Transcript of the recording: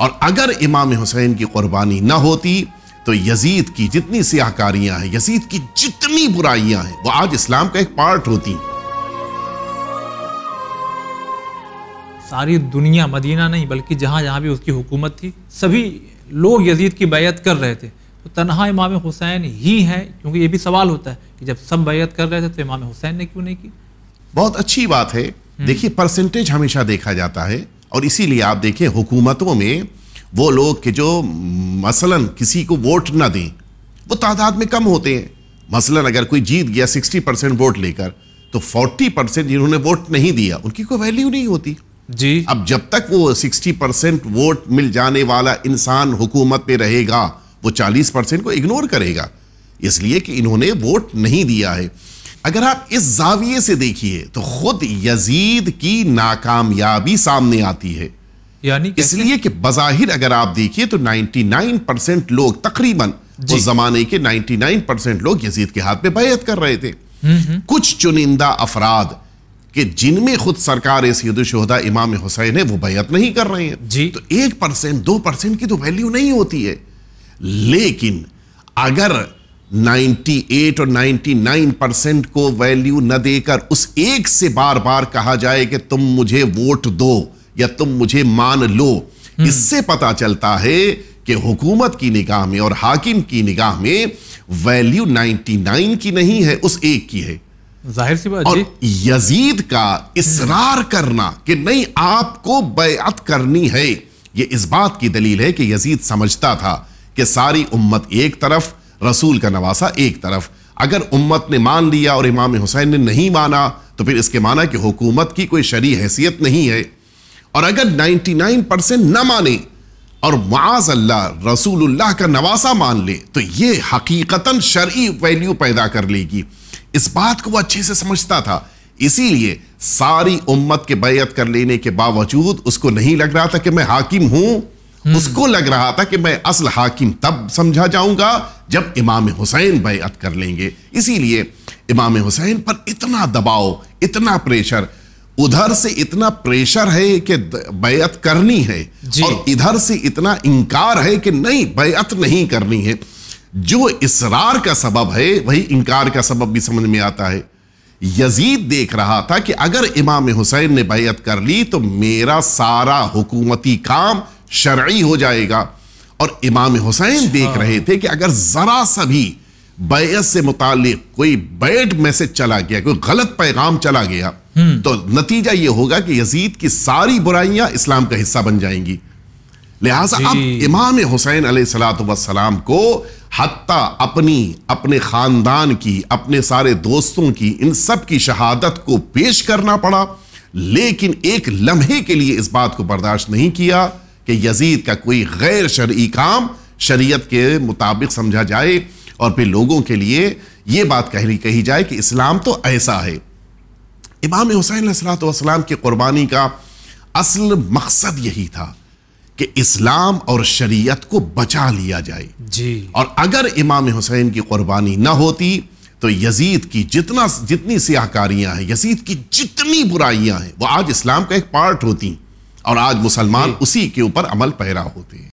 और अगर इमाम हुसैन की कुर्बानी ना होती तो यजीद की जितनी सियाहकारियां हैं यजीद की जितनी बुराइयां हैं वो आज इस्लाम का एक पार्ट होती सारी दुनिया मदीना नहीं बल्कि जहां जहां भी उसकी हुकूमत थी सभी लोग यजीद की बैत कर रहे थे तो तनहा इमाम हुसैन ही है क्योंकि ये भी सवाल होता है कि जब सब बैत कर रहे थे तो इमाम हुसैन ने क्यों नहीं की बहुत अच्छी बात है हम्म। देखिए परसेंटेज हमेशा देखा जाता है और इसीलिए आप देखें हुकूमतों में वो लोग के जो मसलन किसी को वोट ना दें वो तादाद में कम होते हैं मसलन अगर कोई जीत गया सिक्सटी परसेंट वोट लेकर तो फोर्टी परसेंट जिन्होंने वोट नहीं दिया उनकी कोई वैल्यू नहीं होती जी अब जब तक वो सिक्सटी परसेंट वोट मिल जाने वाला इंसान हुकूमत में रहेगा वो चालीस परसेंट को इग्नोर करेगा इसलिए कि इन्होंने वोट नहीं दिया है अगर आप इस जाविये से देखिए तो खुद यजीद की नाकामयाबी सामने आती है यानी इसलिए कि बजाहिर अगर आप देखिए तो 99 परसेंट लोग तकरीबन उस जमाने के 99 परसेंट लोग यजीद के हाथ पे बैत कर रहे थे हम्म, हम्म। कुछ चुनिंदा अफराद कि जिनमें खुद सरकार सैदुलशहदा इमाम हुसैन है वो बैत नहीं कर रहे हैं जी तो एक परसेंट दो परसेंट की तो वैल्यू नहीं होती है लेकिन अगर 98 और 99 परसेंट को वैल्यू न देकर उस एक से बार बार कहा जाए कि तुम मुझे वोट दो या तुम मुझे मान लो हम्म। इससे पता चलता है कि हुकूमत की निगाह में और हाकिम की निगाह में वैल्यू 99 की नहीं है उस एक की है जाहिर सी बात और यजीद का हम्म। इसरार करना कि नहीं आपको बेअत करनी है ये इस बात की दलील है कि यजीद समझता था कि सारी उम्मत एक तरफ रसूल का नवासा एक तरफ अगर उम्मत ने मान लिया और इमाम हुसैन ने नहीं माना तो फिर इसके माना कि हुकूमत की कोई शरी हैसियत नहीं है और अगर 99 परसेंट ना माने और माज अल्लाह रसूल्लाह का नवासा मान ले तो ये हकीकता शरी वैल्यू पैदा कर लेगी इस बात को वो अच्छे से समझता था इसीलिए सारी उम्मत के बैत कर लेने के बावजूद उसको नहीं लग रहा था कि मैं हाकिम हूं हम्म। उसको लग रहा था कि मैं असल हाकिम तब समझा जाऊंगा जब इमाम हुसैन बैत कर लेंगे इसीलिए इमाम हुसैन पर इतना दबाव इतना प्रेशर उधर से इतना प्रेशर है कि बैत करनी है और इधर से इतना इनकार है कि नहीं बैत नहीं करनी है जो इसरार का सबब है वही इनकार का सबब भी समझ में आता है यजीद देख रहा था कि अगर इमाम हुसैन ने बैत कर ली तो मेरा सारा हुकूमती काम शर्ई हो जाएगा और इमाम हुसैन देख हाँ। रहे थे कि अगर ज़रा सा भी बैस से मुतल कोई बैड मैसेज चला गया कोई गलत पैगाम चला गया हम्म। तो नतीजा यह होगा कि यजीद की सारी बुराइयां इस्लाम का हिस्सा बन जाएंगी लिहाजा अब इमाम हुसैन सलाम को हत्ता अपनी अपने ख़ानदान की अपने सारे दोस्तों की इन सब की शहादत को पेश करना पड़ा लेकिन एक लम्हे के लिए इस बात को बर्दाश्त नहीं किया कि यजीद का कोई गैर शर्य काम शरीयत के मुताबिक समझा जाए और फिर लोगों के लिए ये बात कही कही जाए कि इस्लाम तो ऐसा है इमाम हुसैन सलाम की क़ुरबानी का असल मकसद यही था कि इस्लाम और शरीयत को बचा लिया जाए जी और अगर इमाम हुसैन की क़ुरबानी ना होती तो यजीद की जितना जितनी सियाकारियां हैं यजीद की जितनी बुराइयां हैं वो आज इस्लाम का एक पार्ट होती और आज मुसलमान उसी के ऊपर अमल पैरा होते हैं